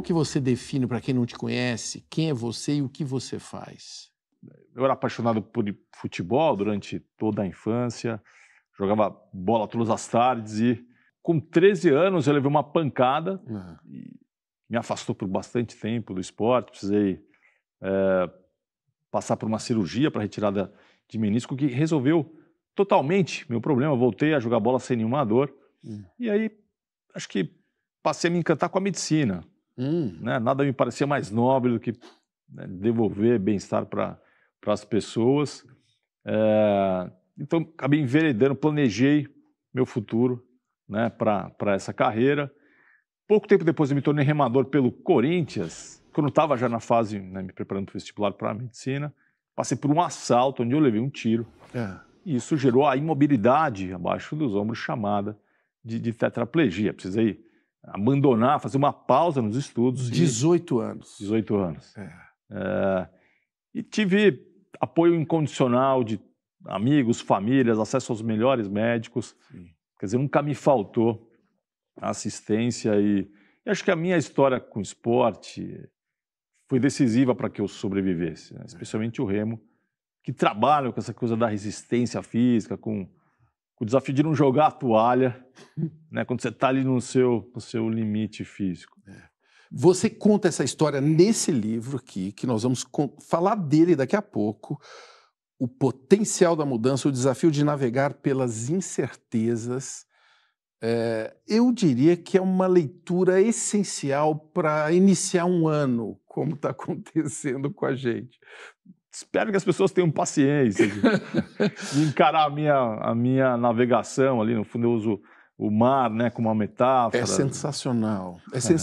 Como que você define, para quem não te conhece, quem é você e o que você faz? Eu era apaixonado por futebol durante toda a infância, jogava bola todas as tardes e com 13 anos eu levei uma pancada uhum. e me afastou por bastante tempo do esporte, precisei é, passar por uma cirurgia para retirada de menisco que resolveu totalmente meu problema. voltei a jogar bola sem nenhuma dor. Uhum. E aí, acho que passei a me encantar com a medicina. Hum. Né? Nada me parecia mais nobre do que né, devolver bem-estar para as pessoas. É, então, acabei enveredando, planejei meu futuro né, para essa carreira. Pouco tempo depois, eu me tornei remador pelo Corinthians, quando estava já na fase, né, me preparando para o vestibular para a medicina. Passei por um assalto, onde eu levei um tiro. É. E isso gerou a imobilidade abaixo dos ombros, chamada de, de tetraplegia. Precisei abandonar, fazer uma pausa nos estudos. 18 e... anos. 18 anos. É. É, e tive apoio incondicional de amigos, famílias, acesso aos melhores médicos. Sim. Quer dizer, nunca me faltou assistência e, e acho que a minha história com esporte foi decisiva para que eu sobrevivesse, né? É. especialmente o remo, que trabalha com essa coisa da resistência física, com, com o desafio de não jogar a toalha, né? Quando você está ali no seu, no seu limite físico. É. Você conta essa história nesse livro aqui, que nós vamos falar dele daqui a pouco. O potencial da mudança, o desafio de navegar pelas incertezas. É, eu diria que é uma leitura essencial para iniciar um ano, como está acontecendo com a gente. Espero que as pessoas tenham paciência de, de encarar a minha, a minha navegação ali. No fundo, eu uso o mar, né, como uma metáfora. É sensacional. É, é. sensacional